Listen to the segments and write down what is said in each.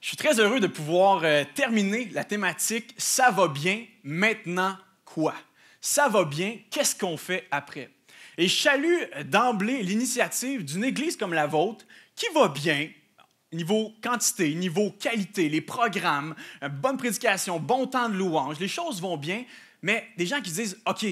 Je suis très heureux de pouvoir euh, terminer la thématique Ça va bien, maintenant quoi Ça va bien, qu'est-ce qu'on fait après Et je euh, d'emblée l'initiative d'une église comme la vôtre qui va bien, niveau quantité, niveau qualité, les programmes, euh, bonne prédication, bon temps de louange, les choses vont bien, mais des gens qui disent OK,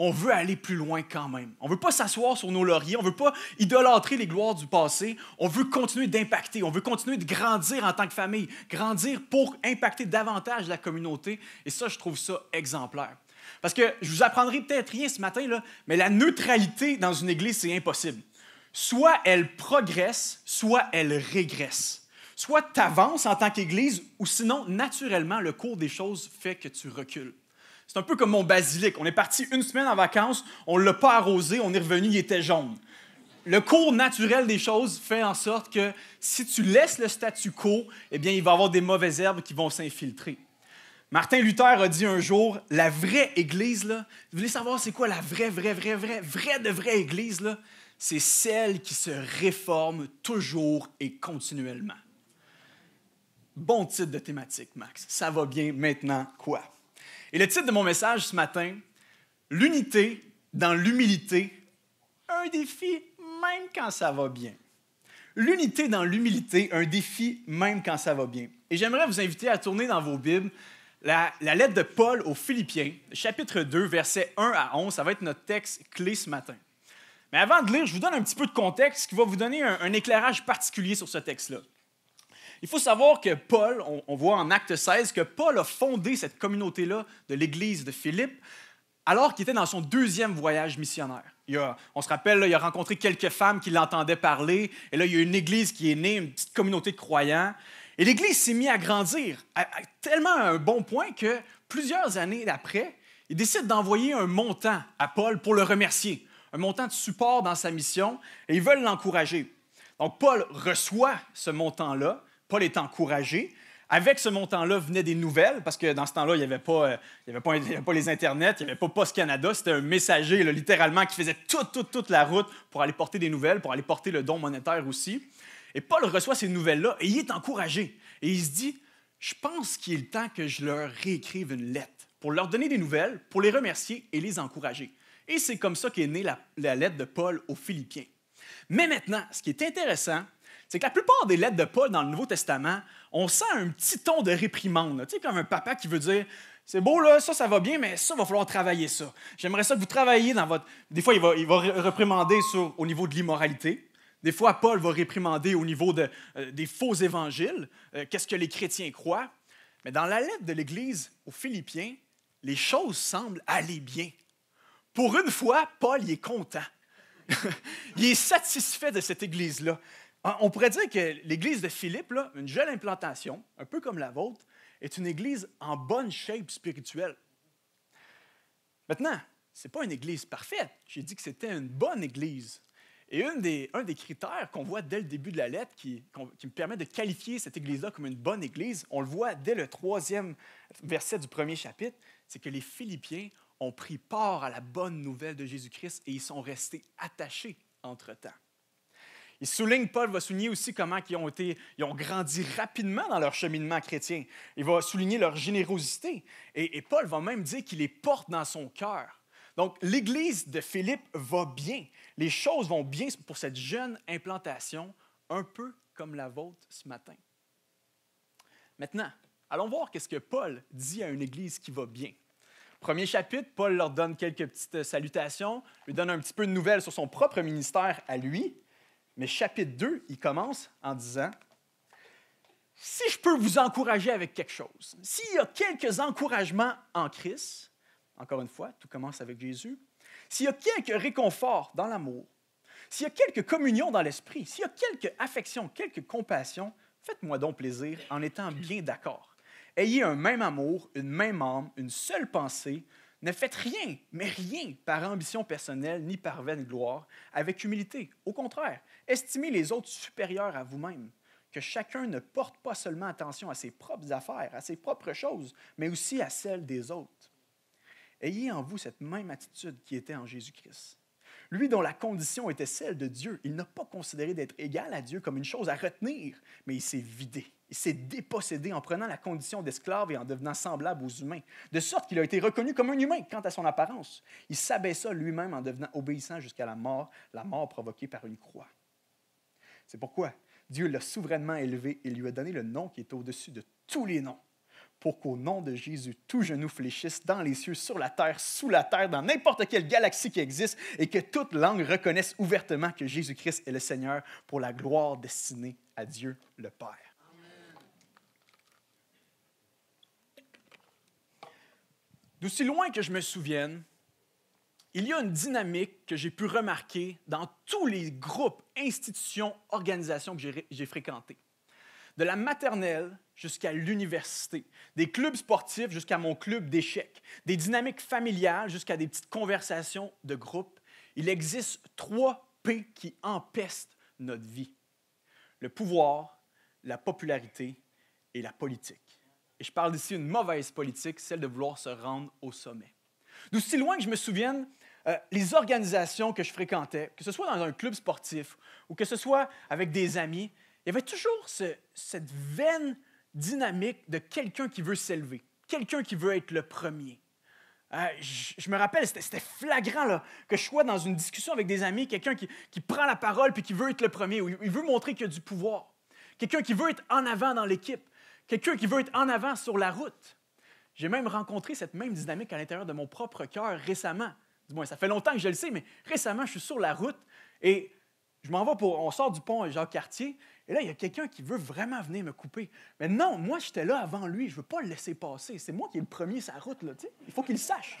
on veut aller plus loin quand même. On ne veut pas s'asseoir sur nos lauriers, on ne veut pas idolâtrer les gloires du passé, on veut continuer d'impacter, on veut continuer de grandir en tant que famille, grandir pour impacter davantage la communauté. Et ça, je trouve ça exemplaire. Parce que je vous apprendrai peut-être rien ce matin, là, mais la neutralité dans une église, c'est impossible. Soit elle progresse, soit elle régresse. Soit tu avances en tant qu'église, ou sinon, naturellement, le cours des choses fait que tu recules. C'est un peu comme mon basilic. On est parti une semaine en vacances, on l'a pas arrosé, on est revenu, il était jaune. Le cours naturel des choses fait en sorte que si tu laisses le statu quo, eh bien, il va y avoir des mauvaises herbes qui vont s'infiltrer. Martin Luther a dit un jour, la vraie Église, vous voulez savoir c'est quoi la vraie, vraie, vraie, vraie, vraie de vraie Église, C'est celle qui se réforme toujours et continuellement. Bon titre de thématique, Max. Ça va bien maintenant, quoi? Et le titre de mon message ce matin, L'unité dans l'humilité, un défi même quand ça va bien. L'unité dans l'humilité, un défi même quand ça va bien. Et j'aimerais vous inviter à tourner dans vos Bibles la, lettre de Paul aux Philippiens, chapitre 2, versets 1 à 11. Ça va être notre texte clé ce matin. Mais avant de lire, je vous donne un petit peu de contexte qui va vous donner un éclairage particulier sur ce texte-là. Il faut savoir que Paul, on, voit en Acte 16, que Paul a fondé cette communauté-là de l'église de Philippe alors qu'il était dans son deuxième voyage missionnaire. on se rappelle, il a rencontré quelques femmes qui l'entendaient parler, et là, il y a une église qui est née, une petite communauté de croyants. Et l'église s'est mise à grandir, à, tellement un bon point que plusieurs années après, il décide d'envoyer un montant à Paul pour le remercier, un montant de support dans sa mission, et ils veulent l'encourager. Donc Paul reçoit ce montant-là, Paul est encouragé. Avec ce montant-là venaient des nouvelles, parce que dans ce temps-là, il n'y euh, avait, pas les Internet, il n'y avait pas Post Canada. C'était un messager, littéralement, qui faisait toute, toute, toute la route pour aller porter des nouvelles, pour aller porter le don monétaire aussi. Et Paul reçoit ces nouvelles-là et il est encouragé. Et il se dit Je pense qu'il est temps que je leur réécrive une lettre pour leur donner des nouvelles, pour les remercier et les encourager. Et c'est comme ça qu'est née la, la lettre de Paul aux Philippiens. Mais maintenant, ce qui est intéressant, c'est que la plupart des lettres de Paul dans le Nouveau Testament, on sent un petit ton de réprimande, tu sais, comme un papa qui veut dire c'est beau, là, ça, ça va bien, mais ça, il va falloir travailler ça. J'aimerais ça que vous travailliez dans votre. Des fois, il va, il réprimander au niveau de l'immoralité. Des fois, Paul va réprimander au niveau euh, des faux évangiles, euh, qu'est-ce que les chrétiens croient. Mais dans la lettre de l'Église aux Philippiens, les choses semblent aller bien. Pour une fois, Paul il est content. il est satisfait de cette Église-là. Ah, on pourrait dire que l'église de Philippe, une jeune implantation, un peu comme la vôtre, est une église en bonne shape spirituelle. Maintenant, ce n'est pas une église parfaite. J'ai dit que c'était une bonne église. Et un des critères qu'on voit dès le début de la lettre qui, qui me permet de qualifier cette église-là comme une bonne église, on le voit dès le troisième verset du premier chapitre, c'est que les Philippiens ont pris part à la bonne nouvelle de Jésus-Christ et ils sont restés attachés entre-temps. Il souligne, Paul va souligner aussi comment ils ont, été, ils ont grandi rapidement dans leur cheminement chrétien. Il va souligner leur générosité. Et, Paul va même dire qu'il les porte dans son cœur. Donc, l'Église de Philippe va bien. Les choses vont bien pour cette jeune implantation, un peu comme la vôtre ce matin. Maintenant, allons voir qu'est-ce que Paul dit à une Église qui va bien. Premier chapitre, Paul leur donne quelques petites salutations, lui donne un petit peu de nouvelles sur son propre ministère à lui. Mais chapitre 2, il commence en disant Si je peux vous encourager avec quelque chose, s'il y a quelques encouragements en Christ, encore une fois, tout commence avec Jésus, s'il y a quelques réconforts dans l'amour, s'il y a quelques communions dans l'esprit, s'il y a quelques affections, quelques compassions, faites-moi donc plaisir en étant bien d'accord. Ayez un même amour, une même âme, une seule pensée, ne faites rien, mais rien par ambition personnelle ni par vaine gloire, avec humilité. Au contraire, estimez les autres supérieurs à vous-même. Que chacun ne porte pas seulement attention à ses propres affaires, à ses propres choses, mais aussi à celles des autres. Ayez en vous cette même attitude qui était en Jésus-Christ. Lui, dont la condition était celle de Dieu, il n'a pas considéré d'être égal à Dieu comme une chose à retenir, mais il s'est vidé. Il s'est dépossédé en prenant la condition d'esclave et en devenant semblable aux humains, de sorte qu'il a été reconnu comme un humain quant à son apparence. Il s'abaissa lui-même en devenant obéissant jusqu'à la mort, la mort provoquée par une croix. C'est pourquoi Dieu l'a souverainement élevé et lui a donné le nom qui est au-dessus de tous les noms pour qu'au nom de Jésus, tout genoux fléchissent dans les cieux, sur la terre, sous la terre, dans n'importe quelle galaxie qui existe, et que toute langue reconnaisse ouvertement que Jésus-Christ est le Seigneur pour la gloire destinée à Dieu le Père. D'aussi loin que je me souvienne, il y a une dynamique que j'ai pu remarquer dans tous les groupes, institutions, organisations que j'ai fréquentées. De la maternelle jusqu'à l'université, des clubs sportifs jusqu'à mon club d'échecs, des dynamiques familiales jusqu'à des petites conversations de groupe. Il existe trois P qui empestent notre vie. Le pouvoir, la popularité et la politique. Et je parle d'ici d'une mauvaise politique, celle de vouloir se rendre au sommet. D'aussi loin que je me souvienne, euh, les organisations que je fréquentais, que ce soit dans un club sportif ou que ce soit avec des amis, il y avait toujours cette veine dynamique de quelqu'un qui veut s'élever, quelqu'un qui veut être le premier. Euh, je, me rappelle, c'était flagrant là, que je sois dans une discussion avec des amis, quelqu'un qui, prend la parole puis qui veut être le premier, ou il veut montrer qu'il y a du pouvoir, quelqu'un qui veut être en avant dans l'équipe, quelqu'un qui veut être en avant sur la route. J'ai même rencontré cette même dynamique à l'intérieur de mon propre cœur récemment. Du moins, ça fait longtemps que je le sais, mais récemment, je suis sur la route et je m'en vais pour. On sort du pont Jacques-Cartier et là, il y a quelqu'un qui veut vraiment venir me couper. Mais non, moi, j'étais là avant lui. Je ne veux pas le laisser passer. C'est moi qui ai le premier sur la route. Là, il faut qu'il le sache.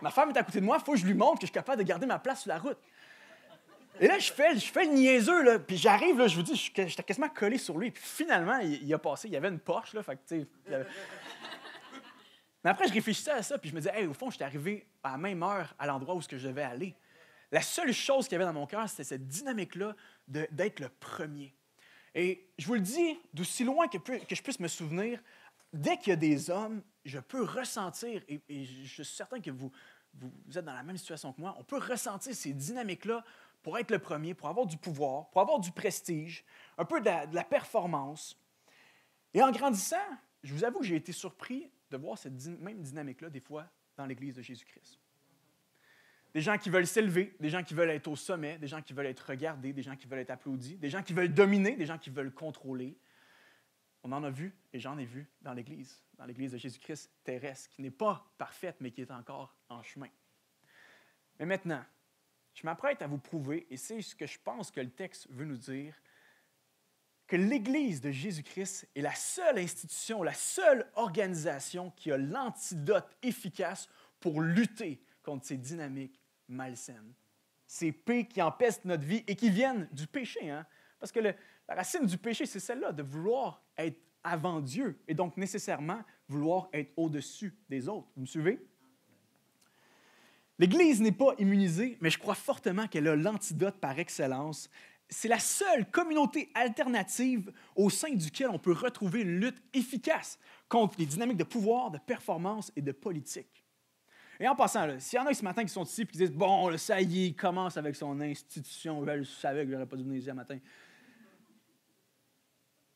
Ma femme est à côté de moi. Il faut que je lui montre que je suis capable de garder ma place sur la route. Et là, je fais, je fais le niaiseux. Là, puis j'arrive, là, je vous dis, j'étais quasiment collé sur lui. Puis finalement, il, a passé. Il y avait une Porsche. Là, fait Mais après, je réfléchissais à ça. Puis je me disais, hey, au fond, j'étais arrivé à la même heure à l'endroit où je devais aller. La seule chose qu'il y avait dans mon cœur, c'était cette dynamique-là d'être le premier. Et je vous le dis, d'aussi loin que, je puisse me souvenir, dès qu'il y a des hommes, je peux ressentir, et, je suis certain que vous, êtes dans la même situation que moi, on peut ressentir ces dynamiques-là pour être le premier, pour avoir du pouvoir, pour avoir du prestige, un peu de la performance. Et en grandissant, je vous avoue que j'ai été surpris de voir cette même dynamique-là des fois dans l'Église de Jésus-Christ des gens qui veulent s'élever, des gens qui veulent être au sommet, des gens qui veulent être regardés, des gens qui veulent être applaudis, des gens qui veulent dominer, des gens qui veulent contrôler. On en a vu, et j'en ai vu dans l'Église, dans l'Église de Jésus-Christ terrestre, qui n'est pas parfaite, mais qui est encore en chemin. Mais maintenant, je m'apprête à vous prouver, et c'est ce que je pense que le texte veut nous dire, que l'Église de Jésus-Christ est la seule institution, la seule organisation qui a l'antidote efficace pour lutter contre ces dynamiques malsaines. Ces paix qui empestent notre vie et qui viennent du péché. Hein? Parce que la racine du péché, c'est celle-là, de vouloir être avant Dieu et donc nécessairement vouloir être au-dessus des autres. Vous me suivez? L'Église n'est pas immunisée, mais je crois fortement qu'elle a l'antidote par excellence. C'est la seule communauté alternative au sein duquel on peut retrouver une lutte efficace contre les dynamiques de pouvoir, de performance et de politique. Et en passant, s'il y en a ce matin qui sont ici et qui disent Bon, ça y est, il commence avec son institution, je savais que j'aurais pas dû venir ce matin.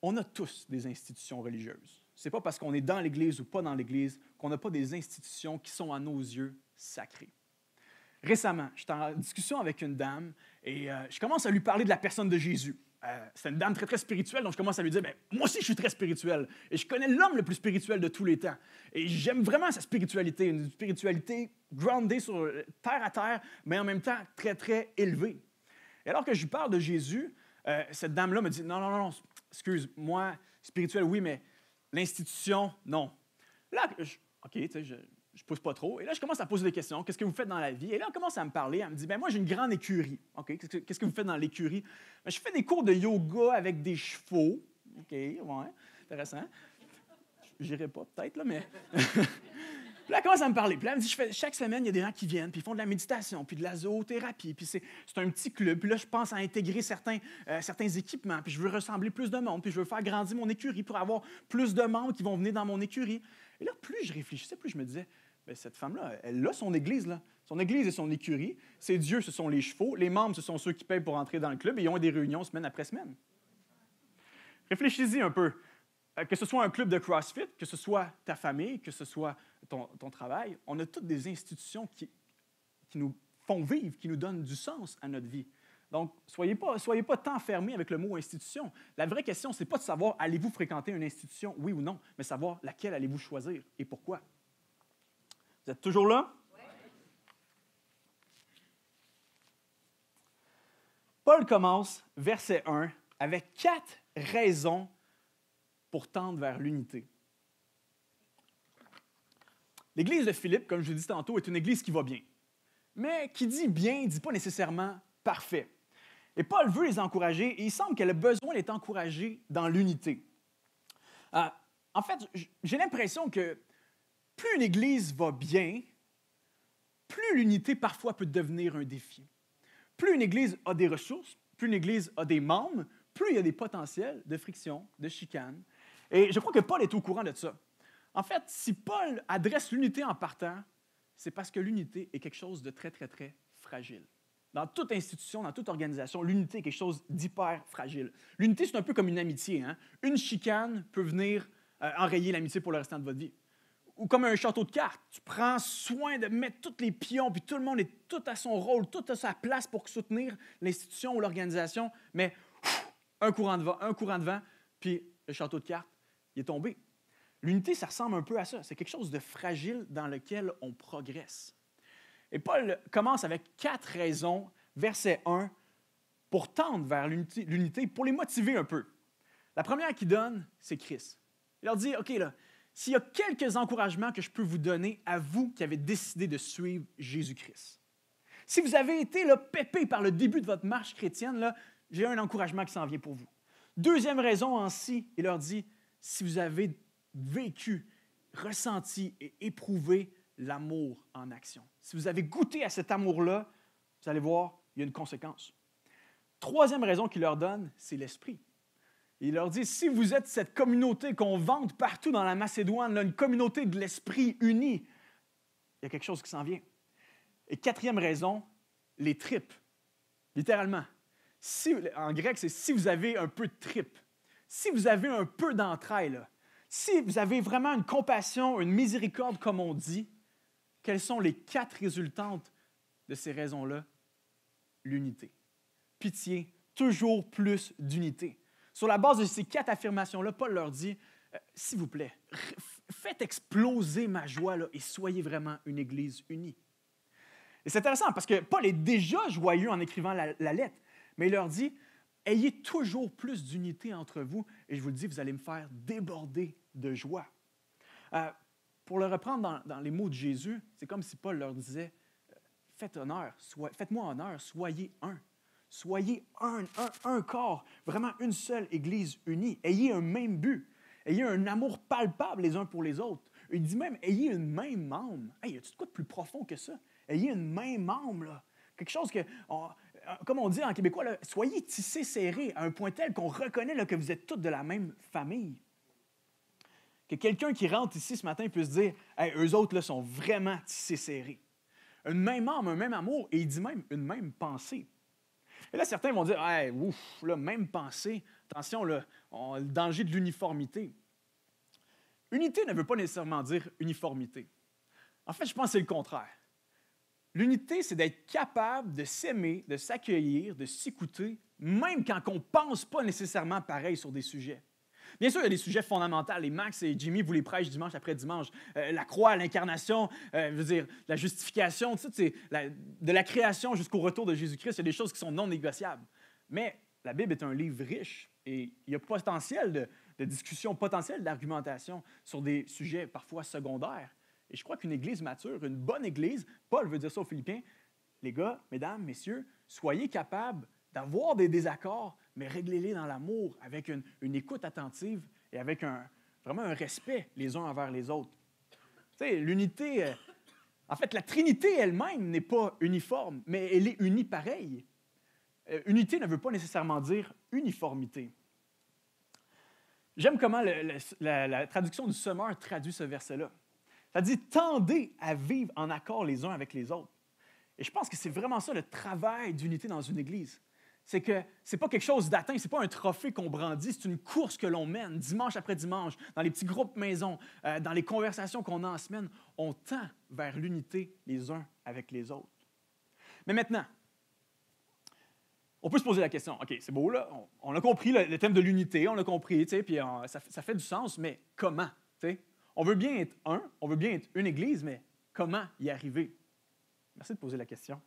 On a tous des institutions religieuses. n'est pas parce qu'on est dans l'Église ou pas dans l'Église qu'on n'a pas des institutions qui sont à nos yeux sacrées. Récemment, j'étais en discussion avec une dame et euh, je commence à lui parler de la personne de Jésus. Euh, c'est une dame très, très spirituelle, donc je commence à lui dire, mais ben, moi aussi je suis très spirituel, et je connais l'homme le plus spirituel de tous les temps. Et j'aime vraiment sa spiritualité, une spiritualité groundée sur euh, terre à terre, mais en même temps très, très élevée. Et alors que je lui parle de Jésus, euh, cette dame-là me dit, non, non, non, excuse-moi, spirituel, oui, mais l'institution, non. Là, OK, tu sais, pas trop. Et là, je commence à poser des questions. Qu'est-ce que vous faites dans la vie? Et là, on commence à me parler. Elle me dit, ben moi, j'ai une grande écurie. OK, qu'est-ce que vous faites dans l'écurie? Ben, je fais des cours de yoga avec des chevaux. OK, ouais, intéressant. J'irai pas peut-être, là, mais... Puis là, elle commence à me parler. Puis là, elle me dit, chaque semaine, il y a des gens qui viennent, puis ils font de la méditation, puis de la zoothérapie, puis c'est, un petit club. Puis là, je pense à intégrer certains, euh, certains équipements, puis je veux ressembler plus de monde, puis je veux faire grandir mon écurie pour avoir plus de membres qui vont venir dans mon écurie. Et là, plus je réfléchissais, plus je me disais, cette femme-là, elle a son église, Son église et son écurie. Ses dieux, ce sont les chevaux. Les membres, ce sont ceux qui payent pour entrer dans le club et ils ont des réunions semaine après semaine. réfléchissez y un peu. Euh, que ce soit un club de CrossFit, que ce soit ta famille, que ce soit ton, travail, on a toutes des institutions qui, nous font vivre, qui nous donnent du sens à notre vie. Donc, soyez pas, soyez pas tant fermés avec le mot institution. La vraie question, c'est pas de savoir allez-vous fréquenter une institution, oui ou non, mais savoir laquelle allez-vous choisir et pourquoi toujours là? Paul commence, verset 1, avec quatre raisons pour tendre vers l'unité. L'église de Philippe, comme je l'ai dit tantôt, est une église qui va bien. Mais qui dit bien, ne dit pas nécessairement parfait. Et Paul veut les encourager et il semble qu'elle a besoin d'être encouragée dans l'unité. Euh, en fait, j'ai l'impression que plus une Église va bien, plus l'unité parfois peut devenir un défi. Plus une Église a des ressources, plus une Église a des membres, plus il y a des potentiels de friction, de chicane. Et je crois que Paul est au courant de ça. En fait, si Paul adresse l'unité en partant, c'est parce que l'unité est quelque chose de très, très, très fragile. Dans toute institution, dans toute organisation, l'unité est quelque chose d'hyper fragile. L'unité, c'est un peu comme une amitié. Hein. Une chicane peut venir euh, enrayer l'amitié pour le restant de votre vie ou comme un château de cartes. Tu prends soin de mettre tous les pions, puis tout le monde est tout à son rôle, tout à sa place pour soutenir l'institution ou l'organisation, mais un courant de vent, un courant de vent, puis le château de cartes, il est tombé. L'unité, ça ressemble un peu à ça. C'est quelque chose de fragile dans lequel on progresse. Et Paul commence avec quatre raisons, verset 1, pour tendre vers l'unité, pour les motiver un peu. La première qu'il donne, c'est Christ. Il leur dit, OK, là, s'il y a quelques encouragements que je peux vous donner à vous qui avez décidé de suivre Jésus-Christ. Si vous avez été pépé par le début de votre marche chrétienne, j'ai un encouragement qui s'en vient pour vous. Deuxième raison ainsi, il leur dit, si vous avez vécu, ressenti et éprouvé l'amour en action, si vous avez goûté à cet amour-là, vous allez voir, il y a une conséquence. Troisième raison qu'il leur donne, c'est l'esprit. Il leur dit, si vous êtes cette communauté qu'on vante partout dans la Macédoine, une communauté de l'esprit uni, il y a quelque chose qui s'en vient. Et quatrième raison, les tripes. Littéralement. Si, en grec, c'est si vous avez un peu de tripes, si vous avez un peu d'entrailles, si vous avez vraiment une compassion, une miséricorde, comme on dit, quelles sont les quatre résultantes de ces raisons-là? L'unité. Pitié, toujours plus d'unité. Sur la base de ces quatre affirmations-là, Paul leur dit, euh, s'il vous plaît, faites exploser ma joie là, et soyez vraiment une Église unie. Et c'est intéressant parce que Paul est déjà joyeux en écrivant la, lettre, mais il leur dit, ayez toujours plus d'unité entre vous et je vous le dis, vous allez me faire déborder de joie. Euh, pour le reprendre dans, les mots de Jésus, c'est comme si Paul leur disait, euh, faites honneur, faites-moi honneur, soyez un. Soyez un, corps, vraiment une seule Église unie. Ayez un même but. Ayez un amour palpable les uns pour les autres. Il dit même, ayez une même âme. Hey, y a-tu de quoi de plus profond que ça? Ayez une même âme, là. Quelque chose que, euh, comme on dit en québécois, soyez tissés serrés à un point tel qu'on reconnaît que vous êtes tous de la même famille. Que quelqu'un qui rentre ici ce matin puisse dire, eux autres, là, sont vraiment tissés serrés. Une même âme, un même amour, et il dit même une même pensée. Et là, certains vont dire ouf, même pensée, attention, le danger de l'uniformité. Unité ne veut pas nécessairement dire uniformité. En fait, je pense que c'est le contraire. L'unité, c'est d'être capable de s'aimer, de s'accueillir, de s'écouter, même quand on ne pense pas nécessairement pareil sur des sujets. Bien sûr, il y a des sujets fondamentaux. les Max et Jimmy vous les prêchent dimanche après dimanche. Euh, la croix, l'incarnation, euh, dire la justification, de la création jusqu'au retour de Jésus-Christ, il y a des choses qui sont non négociables. Mais la Bible est un livre riche et il y a potentiel de, de discussion, potentiel d'argumentation sur des sujets parfois secondaires. Et je crois qu'une église mature, une bonne église, Paul veut dire ça aux Philippiens, les gars, mesdames, messieurs, soyez capables d'avoir des désaccords, mais réglez-les dans l'amour, avec une, écoute attentive et avec vraiment un respect les uns envers les autres. Tu sais, l'unité, euh, en fait, la Trinité elle-même n'est pas uniforme, mais elle est unie pareille. Euh, unité ne veut pas nécessairement dire uniformité. J'aime comment la, traduction du semeur traduit ce verset-là. Ça dit Tendez à vivre en accord les uns avec les autres. Et je pense que c'est vraiment ça le travail d'unité dans une Église c'est que ce n'est pas quelque chose d'atteint, n'est pas un trophée qu'on brandit, c'est une course que l'on mène dimanche après dimanche, dans les petits groupes maison, euh, dans les conversations qu'on a en semaine, on tend vers l'unité les uns avec les autres. Mais maintenant, on peut se poser la question, OK, c'est beau là, on, a compris le, thème de l'unité, on l'a compris, puis euh, ça, fait du sens, mais comment? On veut bien être un, on veut bien être une église, mais comment y arriver? Merci de poser la question.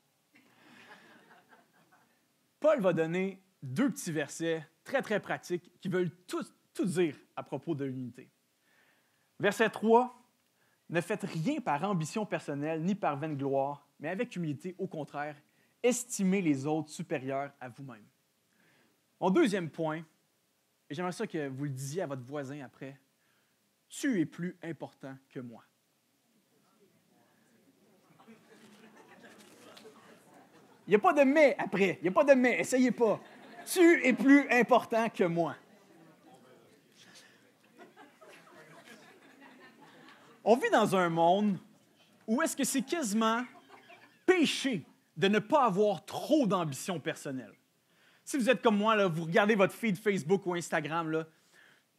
Paul va donner deux petits versets très, très pratiques qui veulent tout, tout dire à propos de l'unité. Verset 3, Ne faites rien par ambition personnelle ni par vaine gloire, mais avec humilité, au contraire, estimez les autres supérieurs à vous-même. Mon deuxième point, et j'aimerais ça que vous le disiez à votre voisin après, tu es plus important que moi. Il n'y a pas de mais après. Il n'y a pas de mais. Essayez pas. Tu es plus important que moi. On vit dans un monde où est-ce que c'est quasiment péché de ne pas avoir trop d'ambition personnelle. Si vous êtes comme moi, là, vous regardez votre feed Facebook ou Instagram, là,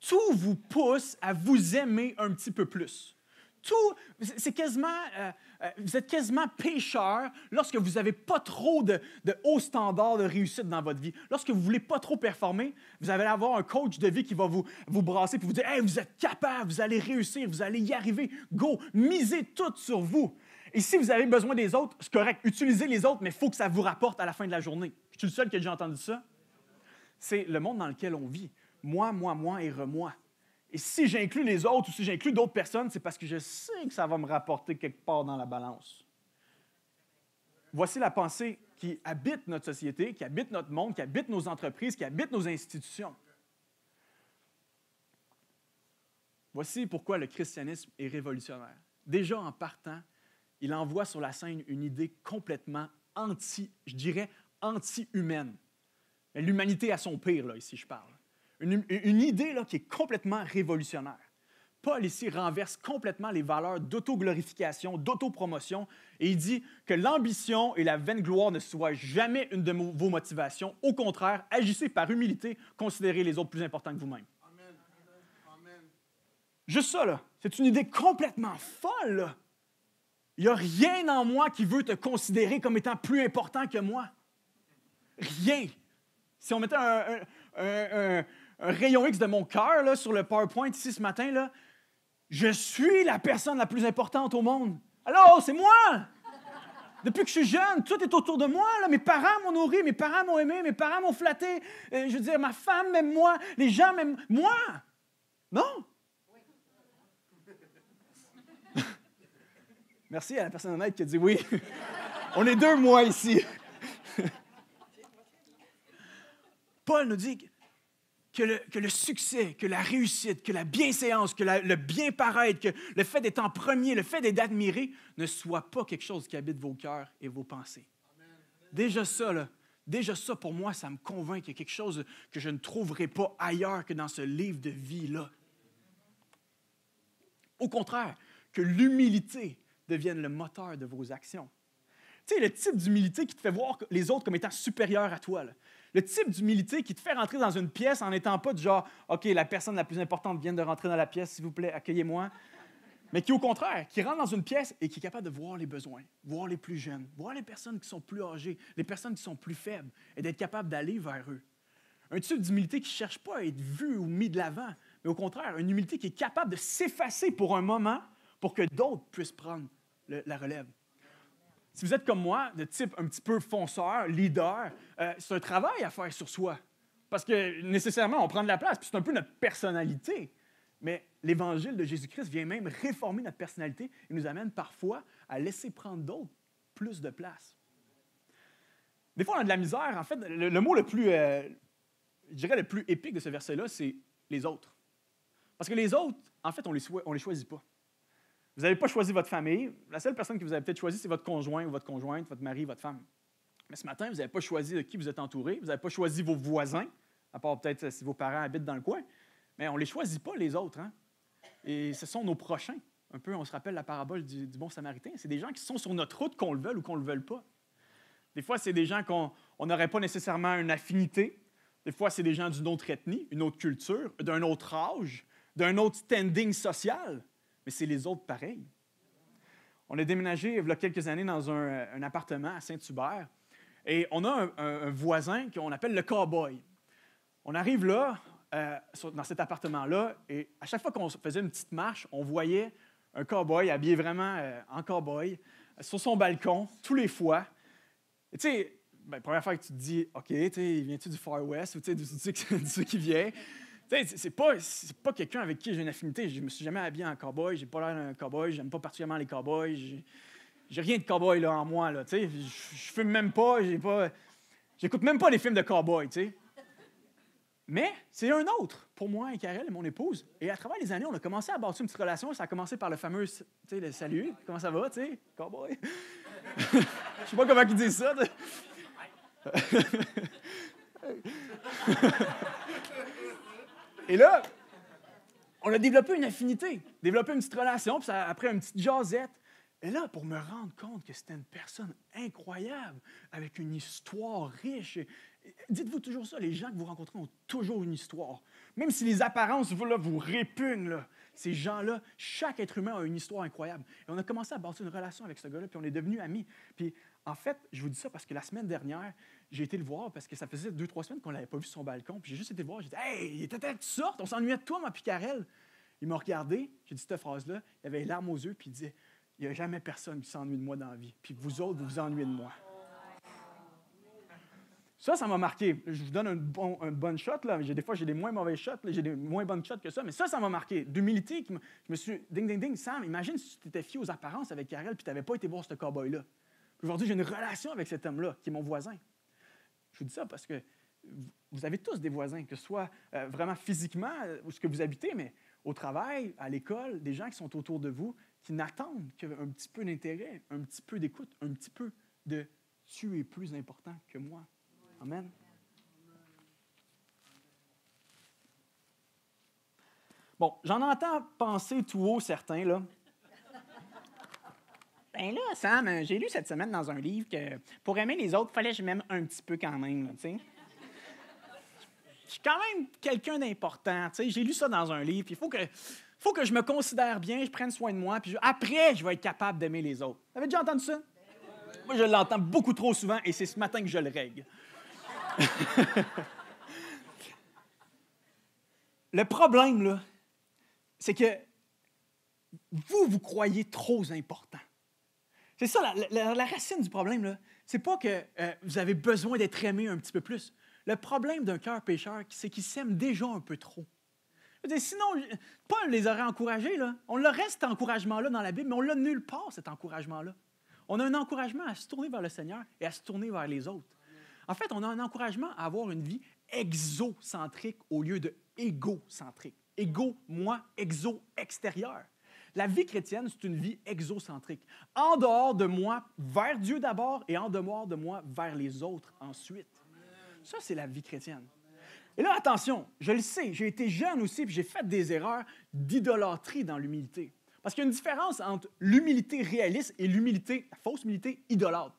tout vous pousse à vous aimer un petit peu plus tout, c'est quasiment, euh, euh, vous êtes quasiment pêcheur lorsque vous n'avez pas trop de, hauts standards de réussite dans votre vie. Lorsque vous ne voulez pas trop performer, vous allez avoir un coach de vie qui va vous, vous brasser et vous dire vous êtes capable, vous allez réussir, vous allez y arriver, go, misez tout sur vous. Et si vous avez besoin des autres, c'est correct, utilisez les autres, mais il faut que ça vous rapporte à la fin de la journée. Je suis le seul qui a déjà entendu ça. C'est le monde dans lequel on vit. Moi, moi, moi et re-moi. Et si j'inclus les autres ou si j'inclus d'autres personnes, c'est parce que je sais que ça va me rapporter quelque part dans la balance. Voici la pensée qui habite notre société, qui habite notre monde, qui habite nos entreprises, qui habite nos institutions. Voici pourquoi le christianisme est révolutionnaire. Déjà en partant, il envoie sur la scène une idée complètement anti, je dirais, anti-humaine. L'humanité à son pire, là, ici, je parle une, idée là, qui est complètement révolutionnaire. Paul ici renverse complètement les valeurs d'autoglorification, d'autopromotion, et il dit que l'ambition et la vaine gloire ne soient jamais une de vos motivations. Au contraire, agissez par humilité, considérez les autres plus importants que vous-même. Juste ça, là, c'est une idée complètement folle. Il n'y a rien en moi qui veut te considérer comme étant plus important que moi. Rien. Si on mettait un, un rayon X de mon cœur sur le PowerPoint ici ce matin, là, je suis la personne la plus importante au monde. Alors, c'est moi! Depuis que je suis jeune, tout est autour de moi. Mes parents m'ont nourri, mes parents m'ont aimé, mes parents m'ont flatté. Euh, je veux dire, ma femme m'aime moi, les gens m'aiment moi. Non? Merci à la personne honnête qui a dit oui. On est deux mois ici. Paul nous dit que le, succès, que la réussite, que la bienséance, que le bien-paraître, que le fait d'être en premier, le fait d'être admiré ne soit pas quelque chose qui habite vos cœurs et vos pensées. Déjà ça, déjà ça, pour moi, ça me convainc qu'il y a quelque chose que je ne trouverai pas ailleurs que dans ce livre de vie-là. Au contraire, que l'humilité devienne le moteur de vos actions. Tu sais, le type d'humilité qui te fait voir les autres comme étant supérieurs à toi. Là le type d'humilité qui te fait rentrer dans une pièce en n'étant pas du genre, OK, la personne la plus importante vient de rentrer dans la pièce, s'il vous plaît, accueillez-moi. Mais qui, au contraire, qui rentre dans une pièce et qui est capable de voir les besoins, voir les plus jeunes, voir les personnes qui sont plus âgées, les personnes qui sont plus faibles, et d'être capable d'aller vers eux. Un type d'humilité qui ne cherche pas à être vu ou mis de l'avant, mais au contraire, une humilité qui est capable de s'effacer pour un moment pour que d'autres puissent prendre la relève. Si vous êtes comme moi, de type un petit peu fonceur, leader, euh, c'est un travail à faire sur soi. Parce que nécessairement, on prend de la place, puis c'est un peu notre personnalité. Mais l'évangile de Jésus-Christ vient même réformer notre personnalité et nous amène parfois à laisser prendre d'autres plus de place. Des fois, on a de la misère. En fait, le, mot le plus, euh, je dirais le plus épique de ce verset-là, c'est les autres. Parce que les autres, en fait, on ne les choisit pas. Vous n'avez pas choisi votre famille. La seule personne que vous avez peut-être choisi, c'est votre conjoint ou votre conjointe, votre mari, votre femme. Mais ce matin, vous n'avez pas choisi de qui vous êtes entouré. Vous n'avez pas choisi vos voisins, à part peut-être euh, si vos parents habitent dans le coin. Mais on ne les choisit pas, les autres. Hein? Et ce sont nos prochains. Un peu, on se rappelle la parabole du, bon samaritain. C'est des gens qui sont sur notre route, qu'on le veuille ou qu'on ne le veuille pas. Des fois, c'est des gens qu'on n'aurait pas nécessairement une affinité. Des fois, c'est des gens d'une autre ethnie, une autre culture, d'un autre âge, d'un autre standing social mais c'est les autres pareils. On a déménagé il y a quelques années dans un, euh, appartement à Saint-Hubert et on a un, un, voisin qu'on appelle le cowboy. On arrive là, euh, dans cet appartement-là, et à chaque fois qu'on faisait une petite marche, on voyait un cowboy habillé vraiment euh, en cowboy sur son balcon, tous les fois. Tu sais, ben, première fois que tu te dis, OK, viens-tu du Far West ou tu sais, du, du, qui vient? c'est pas, pas quelqu'un avec qui j'ai une affinité. Je me suis jamais habillé en cowboy, j'ai pas l'air d'un cowboy, j'aime pas particulièrement les cowboys. J'ai rien de cowboy là, en moi. Là, je fume même pas, j'ai pas. J'écoute même pas les films de cowboy, tu Mais c'est un autre pour moi et Karel, mon épouse. Et à travers les années, on a commencé à bâtir une petite relation. Ça a commencé par le fameux, salut, comment ça va, tu sais, cowboy. Je sais pas comment ils disent ça. Et là, on a développé une affinité, développé une petite relation, puis ça, après une petite jasette. Et là, pour me rendre compte que c'était une personne incroyable, avec une histoire riche. Dites-vous toujours ça, les gens que vous rencontrez ont toujours une histoire. Même si les apparences vous, là, vous répugnent, là, ces gens-là, chaque être humain a une histoire incroyable. Et on a commencé à bâtir une relation avec ce gars-là, puis on est devenus amis. Puis en fait, je vous dis ça parce que la semaine dernière, j'ai été le voir parce que ça faisait deux, trois semaines qu'on l'avait pas vu sur son balcon. Puis j'ai juste été le voir. J'ai dit Hey, il était tu on s'ennuyait de toi, ma Picarelle. Il m'a regardé, j'ai dit cette phrase-là. Il avait les larmes aux yeux, puis il disait Il n'y a jamais personne qui s'ennuie de moi dans la vie. Puis vous autres, vous vous ennuyez de moi. Ça, ça m'a marqué. Je vous donne un bon, shot. Là. Des fois, j'ai des moins mauvais shots, j'ai des moins bonnes shots que ça, mais ça, ça m'a marqué. D'humilité, je me suis ding, ding, ding, Sam, imagine si tu t'étais fier aux apparences avec Karel puis tu n'avais pas été voir ce cowboy-là. Aujourd'hui, j'ai une relation avec cet homme-là, qui est mon voisin. Je vous dis ça parce que vous avez tous des voisins, que ce soit euh, vraiment physiquement euh, où ce que vous habitez, mais au travail, à l'école, des gens qui sont autour de vous, qui n'attendent qu'un petit peu d'intérêt, un petit peu d'écoute, un petit peu de tu es plus important que moi. Amen. Bon, j'en entends penser tout haut certains, là. Ben là, Sam, euh, j'ai lu cette semaine dans un livre que pour aimer les autres, il fallait que je m'aime un petit peu quand même, tu sais. Je suis quand même quelqu'un d'important, tu sais. J'ai lu ça dans un livre, il faut que, je me considère bien, je prenne soin de moi, puis après, je vais être capable d'aimer les autres. Vous avez déjà entendu ça? Moi, je l'entends beaucoup trop souvent, et c'est ce matin que je le règle. le problème, là, c'est que vous, vous croyez trop important. C'est ça la, racine du problème. Ce n'est pas que euh, vous avez besoin d'être aimé un petit peu plus. Le problème d'un cœur pécheur, c'est qu'il s'aime déjà un peu trop. sinon, Paul les aurait encouragés. Là. On aurait cet encouragement-là dans la Bible, mais on l'a nulle part, cet encouragement-là. On a un encouragement à se tourner vers le Seigneur et à se tourner vers les autres. En fait, on a un encouragement à avoir une vie exocentrique au lieu de égocentrique. Égo, moi, exo, extérieur. La vie chrétienne, c'est une vie exocentrique. En dehors de moi, vers Dieu d'abord, et en dehors de moi, vers les autres ensuite. Ça, c'est la vie chrétienne. Et là, attention, je le sais, j'ai été jeune aussi, puis j'ai fait des erreurs d'idolâtrie dans l'humilité. Parce qu'il y a une différence entre l'humilité réaliste et l'humilité, la fausse humilité idolâtre.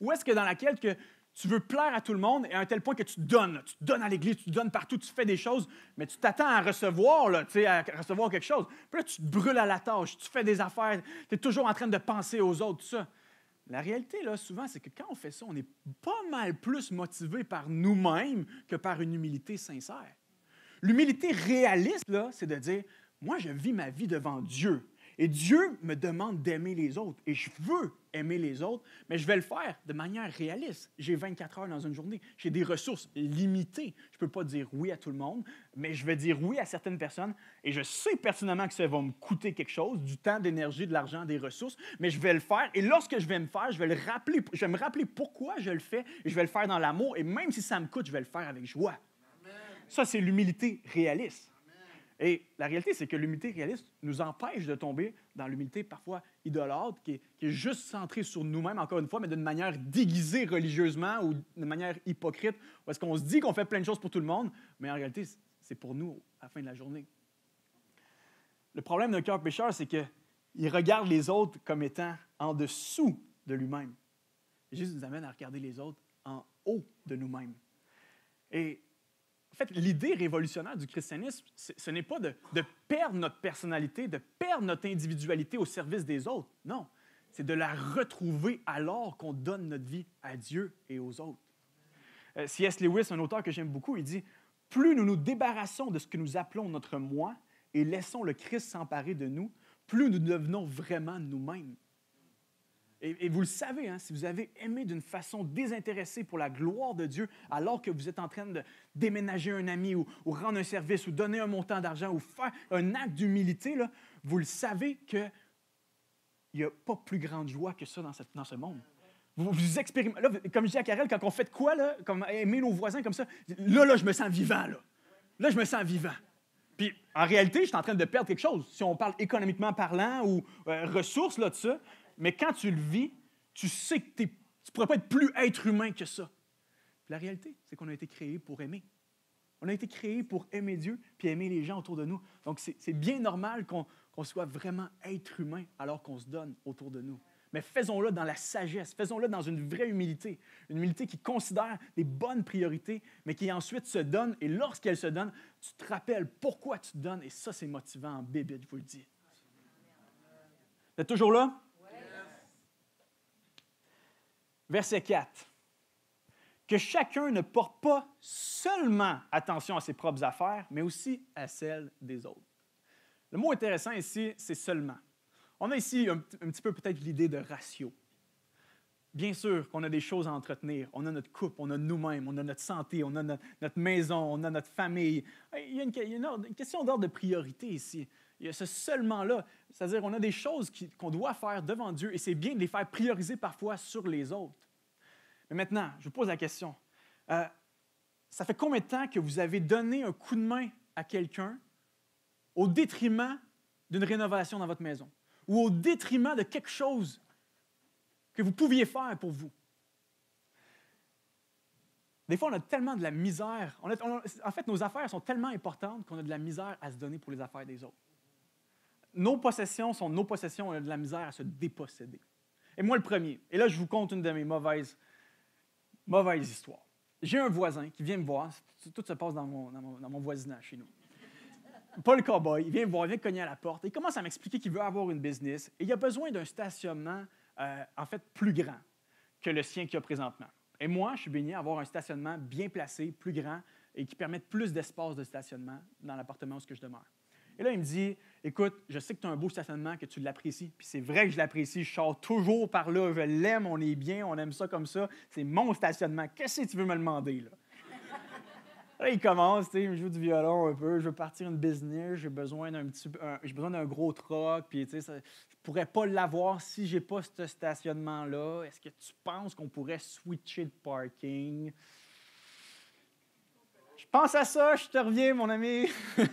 Où est-ce que dans laquelle que tu veux plaire à tout le monde et à un tel point que tu te donnes. Tu donnes à l'église, tu donnes partout, tu fais des choses, mais tu t'attends à recevoir, là, à recevoir quelque chose. Puis là, tu te brûles à la tâche, tu fais des affaires, tu es toujours en train de penser aux autres, tout ça. La réalité, là, souvent, c'est que quand on fait ça, on est pas mal plus motivé par nous-mêmes que par une humilité sincère. L'humilité réaliste, là, c'est de dire, moi, je vis ma vie devant Dieu. Et Dieu me demande d'aimer les autres. Et je veux aimer les autres, mais je vais le faire de manière réaliste. J'ai 24 heures dans une journée, j'ai des ressources limitées. Je ne peux pas dire oui à tout le monde, mais je vais dire oui à certaines personnes et je sais pertinemment que ça va me coûter quelque chose, du temps, d'énergie, de l'argent, des ressources, mais je vais le faire et lorsque je vais me faire, je vais, le rappeler, je vais me rappeler pourquoi je le fais et je vais le faire dans l'amour et même si ça me coûte, je vais le faire avec joie. Ça, c'est l'humilité réaliste. Et la réalité, c'est que l'humilité réaliste nous empêche de tomber dans l'humilité parfois idolâtre, qui est, juste centrée sur nous-mêmes, encore une fois, mais d'une manière déguisée religieusement ou d'une manière hypocrite, où est-ce qu'on se dit qu'on fait plein de choses pour tout le monde, mais en réalité, c'est pour nous à la fin de la journée. Le problème d'un cœur pécheur, c'est qu'il regarde les autres comme étant en dessous de lui-même. Jésus nous amène à regarder les autres en haut de nous-mêmes. Et en fait, l'idée révolutionnaire du christianisme, ce n'est pas de, perdre notre personnalité, de perdre notre individualité au service des autres. Non, c'est de la retrouver alors qu'on donne notre vie à Dieu et aux autres. Euh, C.S. Lewis, un auteur que j'aime beaucoup, il dit, plus nous nous débarrassons de ce que nous appelons notre moi et laissons le Christ s'emparer de nous, plus nous devenons vraiment nous-mêmes. Et, vous le savez, hein, si vous avez aimé d'une façon désintéressée pour la gloire de Dieu, alors que vous êtes en train de déménager un ami ou, rendre un service ou donner un montant d'argent ou faire un acte d'humilité, vous le savez qu'il n'y a pas plus grande joie que ça dans, ce monde. Vous, comme je dis à Karel, quand on fait quoi, là, comme aimer nos voisins comme ça, là, je me sens vivant. Là, je me sens vivant. Puis en réalité, je suis en train de perdre quelque chose. Si on parle économiquement parlant ou euh, ressources, là, de ça, mais quand tu le vis, tu sais que tu ne pourrais pas être plus être humain que ça. la réalité, c'est qu'on a été créé pour aimer. On a été créé pour aimer Dieu puis aimer les gens autour de nous. Donc, c'est bien normal qu'on soit vraiment être humain alors qu'on se donne autour de nous. Mais faisons-le dans la sagesse, faisons-le dans une vraie humilité, une humilité qui considère les bonnes priorités, mais qui ensuite se donne. Et lorsqu'elle se donne, tu te rappelles pourquoi tu te donnes. Et ça, c'est motivant bébé, je vous le dis. Vous toujours là? verset 4. Que chacun ne porte pas seulement attention à ses propres affaires, mais aussi à celles des autres. Le mot intéressant ici, c'est seulement. On a ici un, petit peu peut-être l'idée de ratio. Bien sûr qu'on a des choses à entretenir. On a notre couple, on a nous-mêmes, on a notre santé, on a notre, maison, on a notre famille. il y a une question d'ordre de priorité ici. Il y a ce seulement-là. C'est-à-dire, on a des choses qu'on doit faire devant Dieu et c'est bien de les faire prioriser parfois sur les autres. Mais maintenant, je vous pose la question. Euh, ça fait combien de temps que vous avez donné un coup de main à quelqu'un au détriment d'une rénovation dans votre maison ou au détriment de quelque chose que vous pouviez faire pour vous? Des fois, on a tellement de la misère. en fait, nos affaires sont tellement importantes qu'on a de la misère à se donner pour les affaires des autres nos possessions sont nos possessions, on a de la misère à se déposséder. Et moi, le premier. Et là, je vous conte une de mes mauvaises, mauvaises histoires. J'ai un voisin qui vient me voir. Tout se passe dans mon, dans mon, voisinage chez nous. Paul cowboy. Il vient me voir, il vient cogner à la porte. Et il commence à m'expliquer qu'il veut avoir une business et il a besoin d'un stationnement, euh, en fait, plus grand que le sien qu'il a présentement. Et moi, je suis béni à avoir un stationnement bien placé, plus grand et qui permette plus d'espace de stationnement dans l'appartement où je demeure. Et là, il me dit Écoute, je sais que tu as un beau stationnement, que tu l'apprécies. Puis c'est vrai que je l'apprécie. Je sors toujours par là. Je l'aime, on est bien, on aime ça comme ça. C'est mon stationnement. Qu'est-ce que tu veux me demander, là? Là, il commence, tu sais, joue du violon un peu, je veux partir une business, j'ai besoin d'un petit, j'ai besoin d'un gros truck, puis tu sais, je pourrais pas l'avoir si j'ai pas ce stationnement-là. Est-ce que tu penses qu'on pourrait switcher de parking? Je pense à ça, je te reviens, mon ami.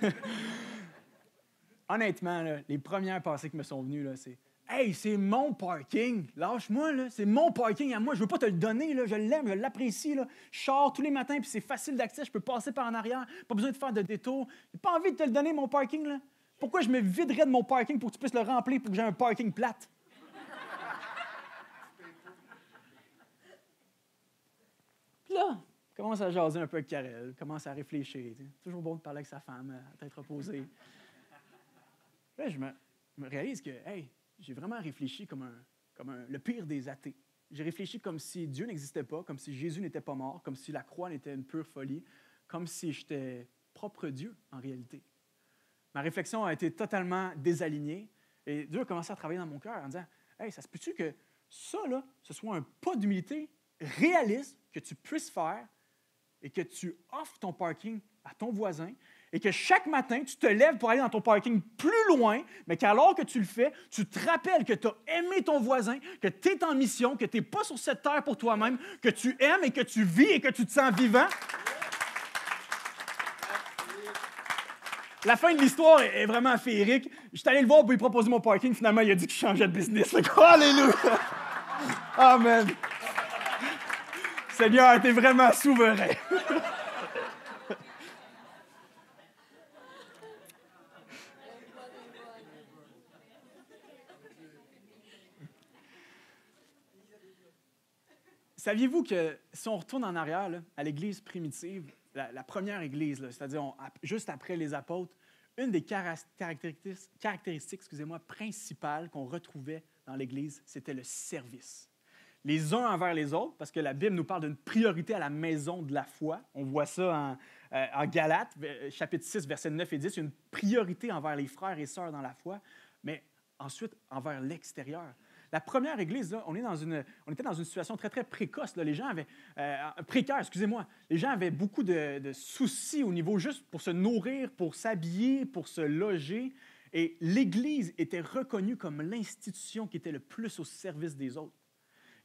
honnêtement, les premières pensées qui me sont venues, c'est Hey, c'est mon parking. Lâche-moi, C'est mon parking à moi. Je veux pas te le donner, Je l'aime, je l'apprécie, Je sors tous les matins, puis c'est facile d'accès. Je peux passer par en arrière. Pas besoin de faire de détour. J'ai pas envie de te le donner, mon parking, Pourquoi je me viderais de mon parking pour que tu puisses le remplir pour que j'ai un parking plate? puis là, commence à jaser un peu avec Karel, commence à réfléchir. Toujours bon de parler avec sa femme euh, à tête reposée je me, réalise que, j'ai vraiment réfléchi comme, un, le pire des athées. J'ai réfléchi comme si Dieu n'existait pas, comme si Jésus n'était pas mort, comme si la croix n'était une pure folie, comme si j'étais propre Dieu en réalité. Ma réflexion a été totalement désalignée et Dieu a commencé à travailler dans mon cœur en disant Hey, ça se peut-tu que ça, là, ce soit un pas d'humilité réaliste que tu puisses faire et que tu offres ton parking à ton voisin et que chaque matin, tu te lèves pour aller dans ton parking plus loin, mais qu'alors que tu le fais, tu te rappelles que tu as aimé ton voisin, que tu es en mission, que tu n'es pas sur cette terre pour toi-même, que tu aimes et que tu vis et que tu te sens vivant. La fin de l'histoire est vraiment féerique. Je suis allé le voir pour lui proposer mon parking. Finalement, il a dit qu'il changeait de business. alléluia! Amen! Seigneur, t'es vraiment souverain. Saviez-vous que si on retourne en arrière, à l'Église primitive, la, première Église, c'est-à-dire juste après les apôtres, une des caractéristiques, excusez-moi, principales qu'on retrouvait dans l'Église, c'était le service. Les uns envers les autres, parce que la Bible nous parle d'une priorité à la maison de la foi. On voit ça en, euh, Galates, euh, chapitre 6, versets 9 et 10, une priorité envers les frères et sœurs dans la foi, mais ensuite envers l'extérieur. La première église, on, était dans une situation très, très précoce. Les gens avaient, euh, excusez-moi, les gens avaient beaucoup de, soucis au niveau juste pour se nourrir, pour s'habiller, pour se loger. Et l'Église était reconnue comme l'institution qui était le plus au service des autres.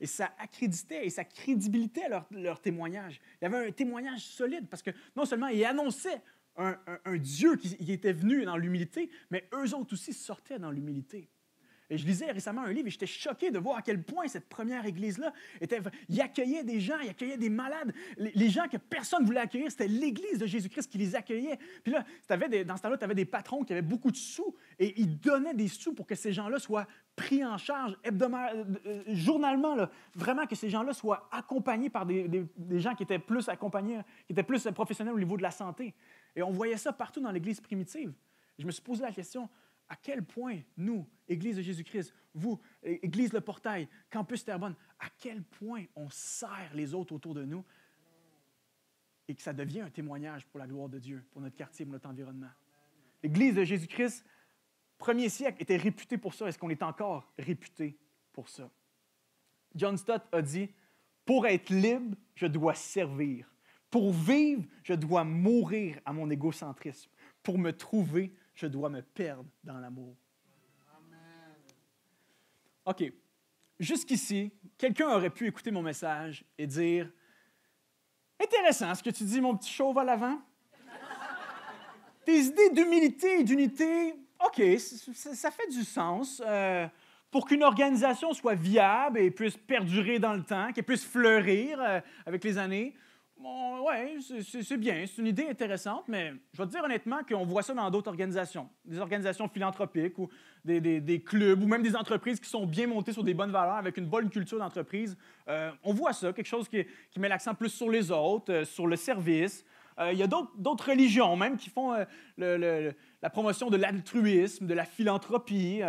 Et ça accréditait et ça crédibilitait leur, témoignage. Il y avait un témoignage solide parce que non seulement ils annonçaient un, Dieu qui, qui était venu dans l'humilité, mais eux autres aussi sortaient dans l'humilité je lisais récemment un livre et j'étais choqué de voir à quel point cette première église-là était. Il accueillait des gens, il accueillait des malades, les, gens que personne ne voulait accueillir. C'était l'église de Jésus-Christ qui les accueillait. Puis là, dans ce temps-là, tu avais des patrons qui avaient beaucoup de sous et ils donnaient des sous pour que ces gens-là soient pris en charge hebdomadairement, euh, euh, journalement, vraiment que ces gens-là soient accompagnés par des, gens qui étaient plus accompagnés, qui étaient plus professionnels au niveau de la santé. Et on voyait ça partout dans l'Église primitive. Je me suis posé la question, à quel point nous, Église de Jésus-Christ, vous, Église Le Portail, Campus Terrebonne, à quel point on sert les autres autour de nous et que ça devient un témoignage pour la gloire de Dieu, pour notre quartier, pour notre environnement. L'Église de Jésus-Christ, premier siècle, était réputée pour ça. Est-ce qu'on est encore réputé pour ça? John Stott a dit, Pour être libre, je dois servir. Pour vivre, je dois mourir à mon égocentrisme. Pour me trouver, je dois me perdre dans l'amour. OK. Jusqu'ici, quelqu'un aurait pu écouter mon message et dire Intéressant ce que tu dis, mon petit chauve à l'avant. Tes idées d'humilité et d'unité, OK, ça fait du sens. Euh, pour qu'une organisation soit viable et puisse perdurer dans le temps, qu'elle puisse fleurir euh, avec les années, Ouais, oui, c'est bien, c'est une idée intéressante, mais je vais te dire honnêtement qu'on voit ça dans d'autres organisations, des organisations philanthropiques ou des, clubs ou même des entreprises qui sont bien montées sur des bonnes valeurs, avec une bonne culture d'entreprise. Euh, on voit ça, quelque chose qui, met l'accent plus sur les autres, euh, sur le service. Euh, il y a d'autres religions même qui font la promotion de l'altruisme, de la philanthropie.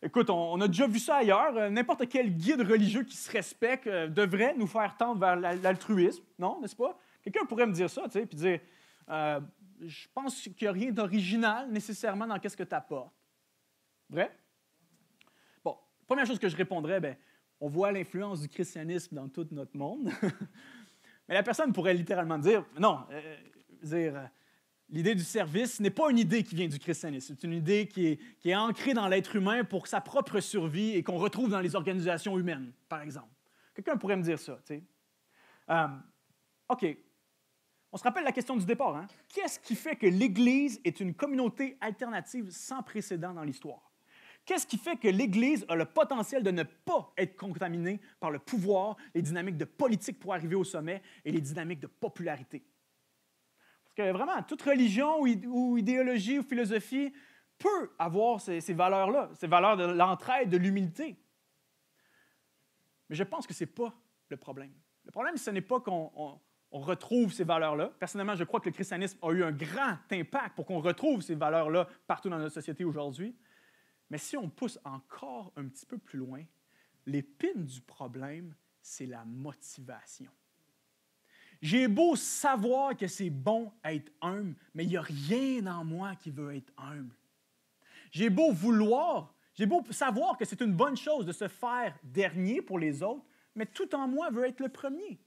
Écoute, on, a déjà vu ça ailleurs. Euh, n'importe quel guide religieux qui se respecte euh, devrait nous faire tendre vers l'altruisme, non, n'est-ce pas? Quelqu'un pourrait me dire ça, tu sais, puis dire euh, Je pense qu'il n'y a rien d'original nécessairement dans qu'est-ce que tu apportes. Vrai? Bon, première chose que je répondrais, ben, on voit l'influence du christianisme dans tout notre monde. Mais la personne pourrait littéralement dire Non, dire L'idée du service n'est pas une idée qui vient du christianisme, c'est une idée qui est, ancrée dans l'être humain pour sa propre survie et qu'on retrouve dans les organisations humaines, par exemple. Quelqu'un pourrait me dire ça, tu sais. Euh, OK. On se rappelle la question du départ, hein. Qu'est-ce qui fait que l'Église est une communauté alternative sans précédent dans l'histoire? Qu'est-ce qui fait que l'Église a le potentiel de ne pas être contaminée par le pouvoir, les dynamiques de politique pour arriver au sommet et les dynamiques de popularité? vraiment, toute religion ou, idéologie ou philosophie peut avoir ces, valeurs-là, ces valeurs de l'entraide, de l'humilité. Mais je pense que ce n'est pas le problème. Le problème, ce n'est pas qu'on retrouve ces valeurs-là. Personnellement, je crois que le christianisme a eu un grand impact pour qu'on retrouve ces valeurs-là partout dans notre société aujourd'hui. Mais si on pousse encore un petit peu plus loin, l'épine du problème, c'est la motivation. J'ai beau savoir que c'est bon être humble, mais il n'y a rien en moi qui veut être humble. J'ai beau vouloir, j'ai beau savoir que c'est une bonne chose de se faire dernier pour les autres, mais tout en moi veut être le premier.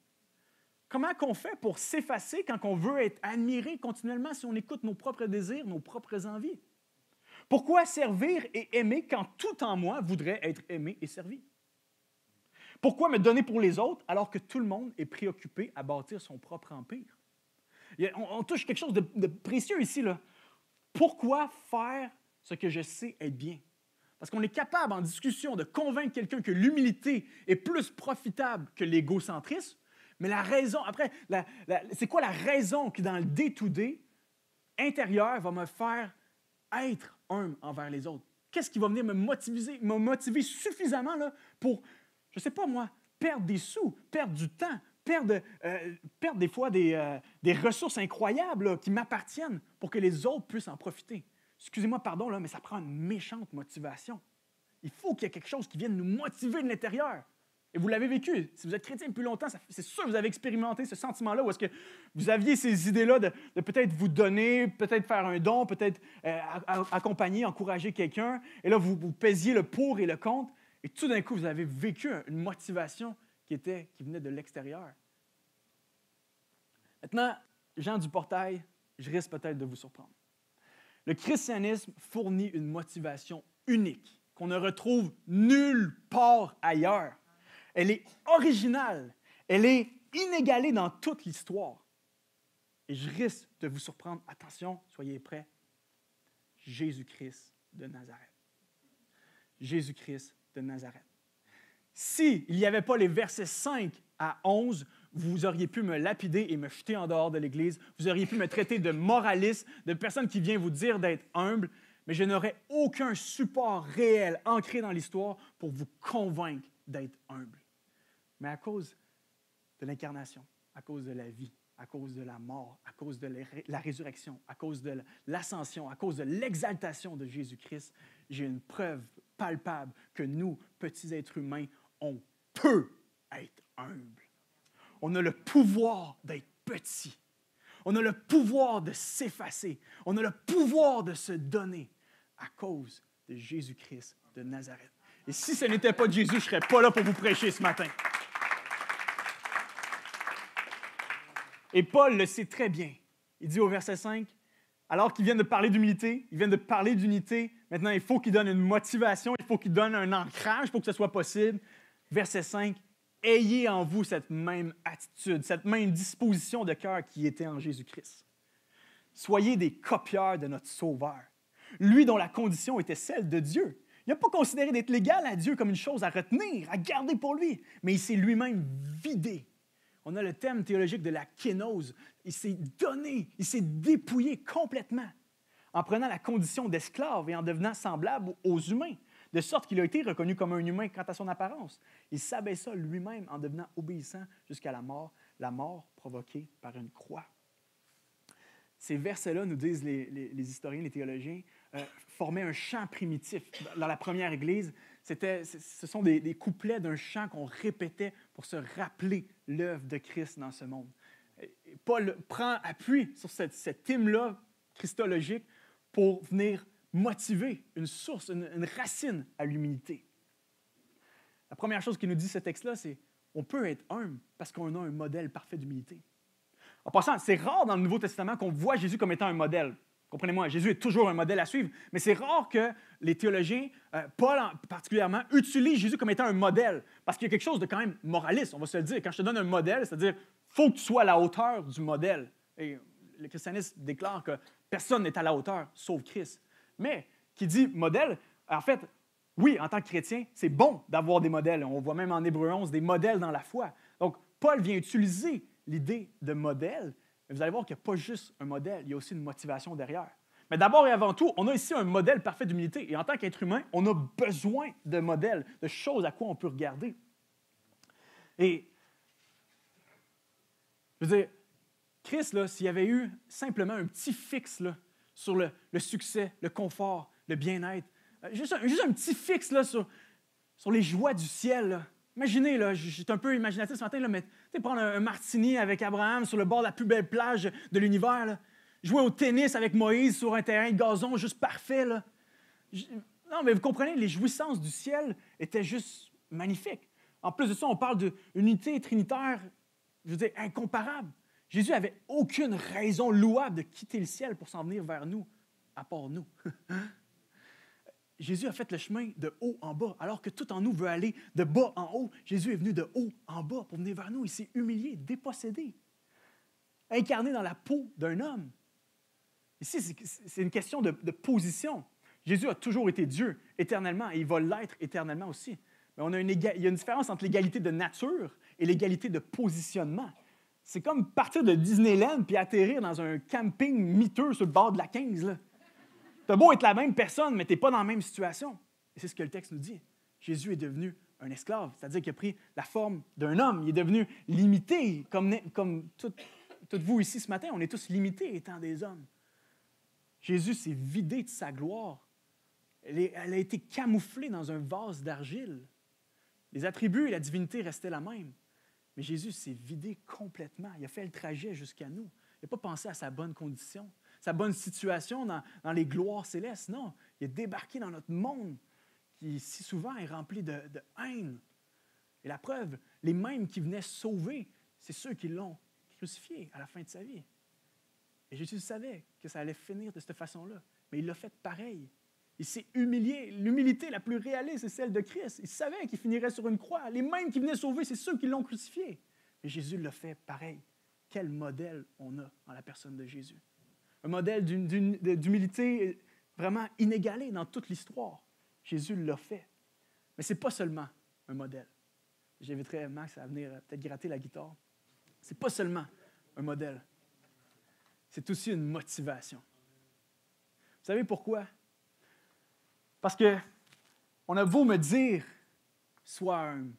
Comment qu'on fait pour s'effacer quand on veut être admiré continuellement si on écoute nos propres désirs, nos propres envies? Pourquoi servir et aimer quand tout en moi voudrait être aimé et servi? Pourquoi me donner pour les autres alors que tout le monde est préoccupé à bâtir son propre empire? On, touche quelque chose de, précieux ici. Là. Pourquoi faire ce que je sais être bien? Parce qu'on est capable en discussion de convaincre quelqu'un que l'humilité est plus profitable que l'égocentrisme, mais la raison, après, c'est quoi la raison qui, dans le day to intérieur, va me faire être humble envers les autres? Qu'est-ce qui va venir me motiver, me motiver suffisamment là, pour je ne sais pas moi, perdre des sous, perdre du temps, perdre, euh, des fois des, euh, ressources incroyables qui m'appartiennent pour que les autres puissent en profiter. Excusez-moi, pardon, là, mais ça prend une méchante motivation. Il faut qu'il y ait quelque chose qui vienne nous motiver de l'intérieur. Et vous l'avez vécu. Si vous êtes chrétien depuis longtemps, c'est sûr que vous avez expérimenté ce sentiment-là, où est-ce que vous aviez ces idées-là de, peut-être vous donner, peut-être faire un don, peut-être euh, accompagner, encourager quelqu'un. Et là, vous, vous pèsiez le pour et le contre. Et tout d'un coup, vous avez vécu une motivation qui, qui venait de l'extérieur. Maintenant, Jean du portail, je risque peut-être de vous surprendre. Le christianisme fournit une motivation unique qu'on ne retrouve nulle part ailleurs. Elle est originale, elle est inégalée dans toute l'histoire. Et je risque de vous surprendre. Attention, soyez prêts. Jésus-Christ de Nazareth. Jésus-Christ de Nazareth. S'il n'y avait pas les versets 5 à 11, vous auriez pu me lapider et me jeter en dehors de l'Église. Vous auriez pu me traiter de moraliste, de personne qui vient vous dire d'être humble, mais je n'aurais aucun support réel ancré dans l'histoire pour vous convaincre d'être humble. Mais à cause de l'incarnation, à cause de la vie, à cause de la mort, à cause de la résurrection, à cause de l'ascension, à cause de l'exaltation de Jésus-Christ, j'ai une preuve palpable que nous, petits êtres humains, on peut être humble. On a le pouvoir d'être petit. On a le pouvoir de s'effacer. On a le pouvoir de se donner à cause de Jésus-Christ de Nazareth. Et si ce n'était pas de Jésus, je ne serais pas là pour vous prêcher ce matin. Et Paul le sait très bien. Il dit au verset 5, alors qu'il vient de parler d'humilité, il vient de parler d'unité, Maintenant, il faut qu'il donne une motivation, il faut qu'il donne un ancrage pour que ce soit possible. Verset 5, ayez en vous cette même attitude, cette même disposition de cœur qui était en Jésus-Christ. Soyez des copieurs de notre Sauveur, lui dont la condition était celle de Dieu. Il n'a pas considéré d'être légal à Dieu comme une chose à retenir, à garder pour lui, mais il s'est lui-même vidé. On a le thème théologique de la kénose. Il s'est donné, il s'est dépouillé complètement en prenant la condition d'esclave et en devenant semblable aux humains, de sorte qu'il a été reconnu comme un humain quant à son apparence. Il s'abaissa lui-même en devenant obéissant jusqu'à la mort, la mort provoquée par une croix. Ces versets-là, nous disent les, historiens, les théologiens, euh, formaient un chant primitif. Dans la première Église, ce sont des, couplets d'un chant qu'on répétait pour se rappeler l'œuvre de Christ dans ce monde. Paul prend appui sur cette, cette hymne-là christologique pour venir motiver une source, une, racine à l'humilité. La première chose qui nous dit ce texte-là, c'est on peut être humble parce qu'on a un modèle parfait d'humilité. En passant, c'est rare dans le Nouveau Testament qu'on voit Jésus comme étant un modèle. Comprenez-moi, Jésus est toujours un modèle à suivre, mais c'est rare que les théologiens, euh, Paul particulièrement, utilisent Jésus comme étant un modèle, parce qu'il y a quelque chose de quand même moraliste, on va se le dire. Quand je te donne un modèle, c'est-à-dire, faut que tu sois à la hauteur du modèle. Et le christianisme déclare que Personne n'est à la hauteur, sauf Christ. Mais qui dit modèle, en fait, oui, en tant que chrétien, c'est bon d'avoir des modèles. On voit même en Hébreu 11 des modèles dans la foi. Donc, Paul vient utiliser l'idée de modèle. Mais vous allez voir qu'il n'y a pas juste un modèle, il y a aussi une motivation derrière. Mais d'abord et avant tout, on a ici un modèle parfait d'humilité. Et en tant qu'être humain, on a besoin de modèles, de choses à quoi on peut regarder. Et, je veux Christ, s'il y avait eu simplement un petit fixe sur le, succès, le confort, le bien-être, euh, juste, un petit fixe sur, les joies du ciel, Imaginez, j'étais un peu imaginatif ce matin, mais prendre un, martini avec Abraham sur le bord de la plus belle plage de l'univers, jouer au tennis avec Moïse sur un terrain de gazon juste parfait. non, mais vous comprenez, les jouissances du ciel étaient juste magnifiques. En plus de ça, on parle d'unité unité trinitaire, je veux dire, incomparable. Jésus n'avait aucune raison louable de quitter le ciel pour s'en venir vers nous, à part nous. Jésus a fait le chemin de haut en bas, alors que tout en nous veut aller de bas en haut. Jésus est venu de haut en bas pour venir vers nous. Il s'est humilié, dépossédé, incarné dans la peau d'un homme. Ici, c'est une question de, position. Jésus a toujours été Dieu éternellement et il va l'être éternellement aussi. Mais on il y a une différence entre l'égalité de nature et l'égalité de positionnement. C'est comme partir de Disneyland puis atterrir dans un camping miteux sur le bord de la 15. T'as beau être la même personne, mais t'es pas dans la même situation. Et c'est ce que le texte nous dit. Jésus est devenu un esclave, c'est-à-dire qu'il a pris la forme d'un homme. Il est devenu limité, comme, comme toutes vous ici ce matin. On est tous limités étant des hommes. Jésus s'est vidé de sa gloire. Elle, elle a été camouflée dans un vase d'argile. Les attributs et la divinité restaient la même. Jésus s'est vidé complètement. Il a fait le trajet jusqu'à nous. Il n'a pas pensé à sa bonne condition, sa bonne situation dans, les gloires célestes. Non, il est débarqué dans notre monde qui si souvent est rempli de, de haine. Et la preuve, les mêmes qui venaient sauver, c'est ceux qui l'ont crucifié à la fin de sa vie. Et Jésus savait que ça allait finir de cette façon-là, mais il l'a fait pareil. Il s'est humilié. L'humilité la plus réaliste, c'est celle de Christ. Il savait qu'il finirait sur une croix. Les mêmes qui venaient sauver, c'est ceux qui l'ont crucifié. Mais Jésus l'a fait pareil. Quel modèle on a en la personne de Jésus. Un modèle d'humilité vraiment inégalé dans toute l'histoire. Jésus l'a fait. Mais ce n'est pas seulement un modèle. J'inviterai Max à venir euh, peut-être gratter la guitare. C'est pas seulement un modèle. C'est aussi une motivation. Vous savez pourquoi parce que on a beau me dire, sois homme.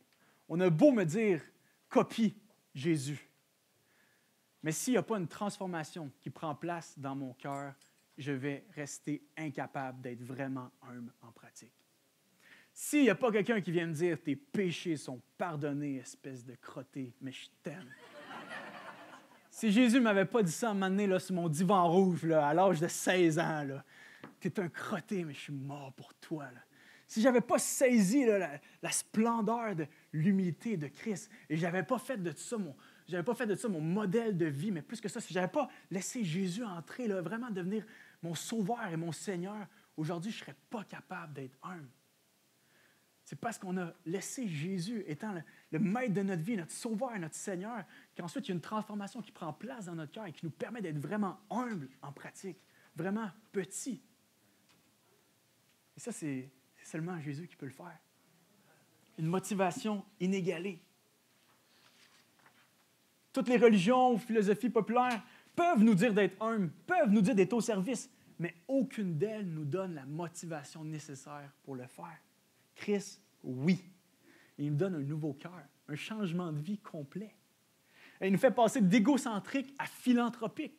On a beau me dire, copie Jésus. Mais s'il n'y a pas une transformation qui prend place dans mon cœur, je vais rester incapable d'être vraiment humble en pratique. S'il n'y a pas quelqu'un qui vient me dire Tes péchés sont pardonnés, espèce de crotté, mais je t'aime. si Jésus ne m'avait pas dit ça un là, sur mon divan rouge, à l'âge de 16 ans, là, tu es un crotté, mais je suis mort pour toi. Si je n'avais pas saisi la, splendeur de l'humilité de Christ, et je n'avais pas fait de ça mon, pas fait de ça mon modèle de vie, mais plus que ça, si je n'avais pas laissé Jésus entrer, là, vraiment devenir mon sauveur et mon Seigneur, aujourd'hui, je ne serais pas capable d'être humble. C'est parce qu'on a laissé Jésus étant le, le, maître de notre vie, notre sauveur, notre Seigneur, qu'ensuite il y a une transformation qui prend place dans notre cœur et qui nous permet d'être vraiment humble en pratique, vraiment petit ça, c'est seulement Jésus qui peut le faire. Une motivation inégalée. Toutes les religions ou philosophies populaires peuvent nous dire d'être humbles, peuvent nous dire d'être au service, mais aucune d'elles nous donne la motivation nécessaire pour le faire. Christ, oui. il nous donne un nouveau cœur, un changement de vie complet. il nous fait passer d'égocentrique à philanthropique.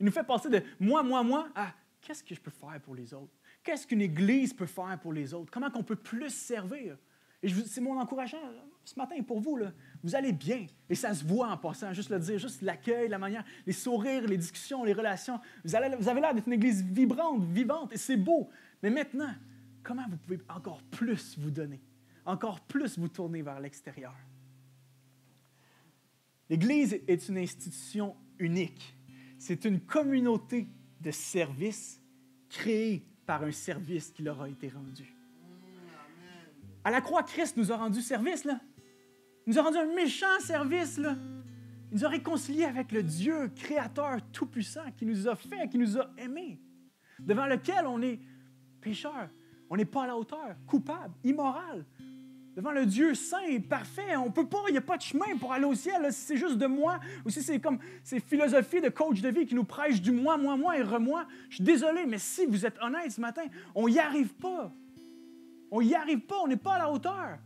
Il nous fait passer de moi, moi, moi à qu'est-ce que je peux faire pour les autres? Qu'est-ce qu'une Église peut faire pour les autres? Comment on peut plus servir? Et c'est mon encouragement ce matin pour vous. vous allez bien. Et ça se voit en passant, juste le dire, juste l'accueil, la manière, les sourires, les discussions, les relations. Vous, avez l'air d'être une Église vibrante, vivante, et c'est beau. Mais maintenant, comment vous pouvez encore plus vous donner? Encore plus vous tourner vers l'extérieur? L'Église est une institution unique. C'est une communauté de service créée par un service qui leur a été rendu. À la croix, Christ nous a rendu service, là. Il nous a rendu un méchant service, là. Il nous a réconciliés avec le Dieu créateur tout-puissant qui nous a fait, qui nous a aimés, devant lequel on est pécheur, on n'est pas à la hauteur, coupable, immoral, devant le Dieu saint et parfait. On peut pas, il n'y a pas de chemin pour aller au ciel. si c'est juste de moi, ou si c'est comme ces philosophies de coach de vie qui nous prêchent du moi, moi, moi et re-moi. Je suis désolé, mais si vous êtes honnête ce matin, on n'y arrive pas. On n'y arrive pas, on n'est pas à la hauteur.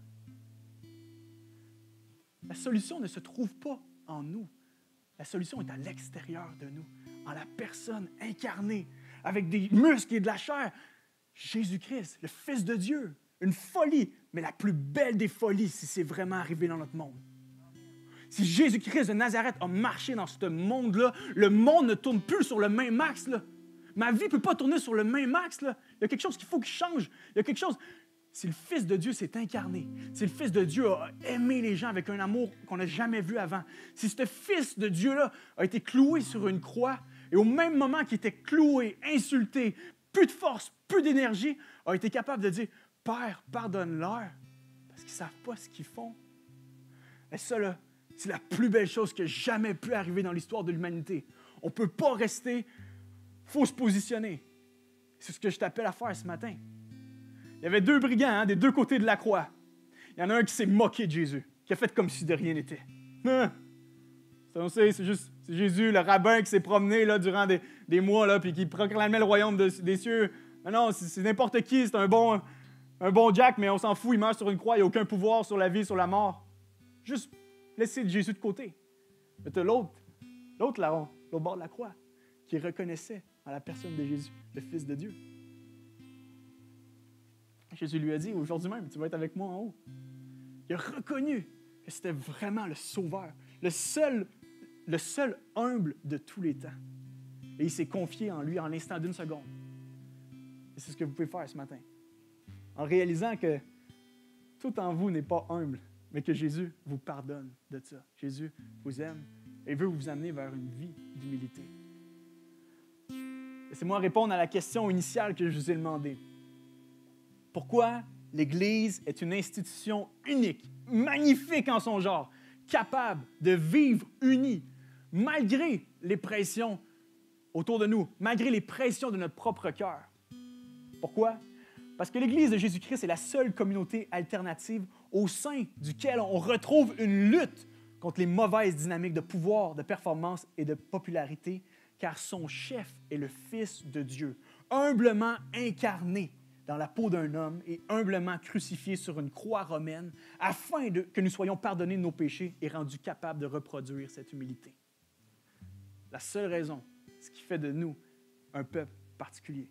La solution ne se trouve pas en nous. La solution est à l'extérieur de nous, en la personne incarnée, avec des muscles et de la chair. Jésus-Christ, le Fils de Dieu, une folie, mais la plus belle des folies si c'est vraiment arrivé dans notre monde. Si Jésus-Christ de Nazareth a marché dans ce monde-là, le monde ne tourne plus sur le même axe. Là. Ma vie ne peut pas tourner sur le même axe. Là. Il y a quelque chose qu'il faut qui change. Il y a quelque chose. Si le Fils de Dieu s'est incarné, si le Fils de Dieu a aimé les gens avec un amour qu'on n'a jamais vu avant, si ce Fils de Dieu-là a été cloué sur une croix et au même moment qu'il était cloué, insulté, plus de force, plus d'énergie, a été capable de dire Père, pardonne-leur, parce qu'ils ne savent pas ce qu'ils font. Et ça, c'est la plus belle chose qui a jamais pu arriver dans l'histoire de l'humanité. On ne peut pas rester, faut se positionner. C'est ce que je t'appelle à faire ce matin. Il y avait deux brigands hein, des deux côtés de la croix. Il y en a un qui s'est moqué de Jésus, qui a fait comme si de rien n'était. Hein? C'est juste Jésus, le rabbin qui s'est promené là, durant des, des mois, là, puis qui proclamait le royaume des cieux. Non, non, c'est n'importe qui, c'est un bon, un bon Jack, mais on s'en fout, il meurt sur une croix, il n'y a aucun pouvoir sur la vie, sur la mort. Juste laisser Jésus de côté. Mais tu l'autre, l'autre là-haut, l'autre bord de la croix, qui reconnaissait à la personne de Jésus, le Fils de Dieu. Jésus lui a dit, aujourd'hui même, tu vas être avec moi en haut. Il a reconnu que c'était vraiment le Sauveur, le seul, le seul humble de tous les temps. Et il s'est confié en lui en l'instant d'une seconde. Et c'est ce que vous pouvez faire ce matin en réalisant que tout en vous n'est pas humble, mais que Jésus vous pardonne de ça. Jésus vous aime et veut vous amener vers une vie d'humilité. Laissez-moi répondre à la question initiale que je vous ai demandée. Pourquoi l'Église est une institution unique, magnifique en son genre, capable de vivre unie, malgré les pressions autour de nous, malgré les pressions de notre propre cœur? Pourquoi? Parce que l'Église de Jésus-Christ est la seule communauté alternative au sein duquel on retrouve une lutte contre les mauvaises dynamiques de pouvoir, de performance et de popularité, car son chef est le Fils de Dieu, humblement incarné dans la peau d'un homme et humblement crucifié sur une croix romaine, afin que nous soyons pardonnés de nos péchés et rendus capables de reproduire cette humilité. La seule raison, ce qui fait de nous un peuple particulier,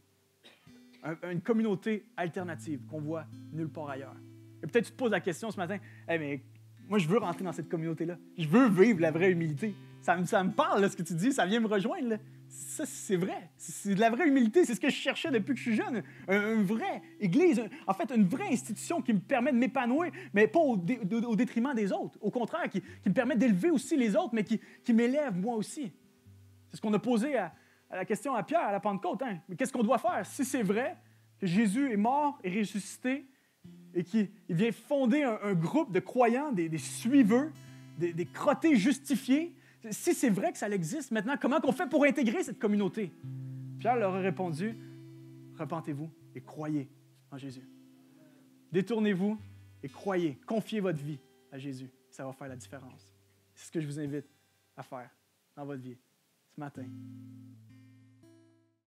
une communauté alternative qu'on voit nulle part ailleurs. Et peut-être tu te poses la question ce matin, mais moi je veux rentrer dans cette communauté-là. Je veux vivre la vraie humilité. Ça me, ça me parle, là, ce que tu dis, ça vient me rejoindre. Là. Ça, c'est vrai. C'est de la vraie humilité. C'est ce que je cherchais depuis que je suis jeune. une vraie église, en fait, une vraie institution qui me permet de m'épanouir, mais pas au, détriment des autres. Au contraire, qui, me permet d'élever aussi les autres, mais qui, qui m'élève moi aussi. C'est ce qu'on a posé à, la question à Pierre à la Pentecôte. Hein? Mais qu'est-ce qu'on doit faire si c'est vrai que Jésus est mort et ressuscité et qu'il vient fonder un, groupe de croyants, des, des suiveurs, des, des, crottés justifiés? Si c'est vrai que ça existe, maintenant, comment qu'on fait pour intégrer cette communauté? Pierre leur a répondu, repentez-vous et croyez en Jésus. Détournez-vous et croyez, confiez votre vie à Jésus. Ça va faire la différence. C'est ce que je vous invite à faire dans votre vie ce matin.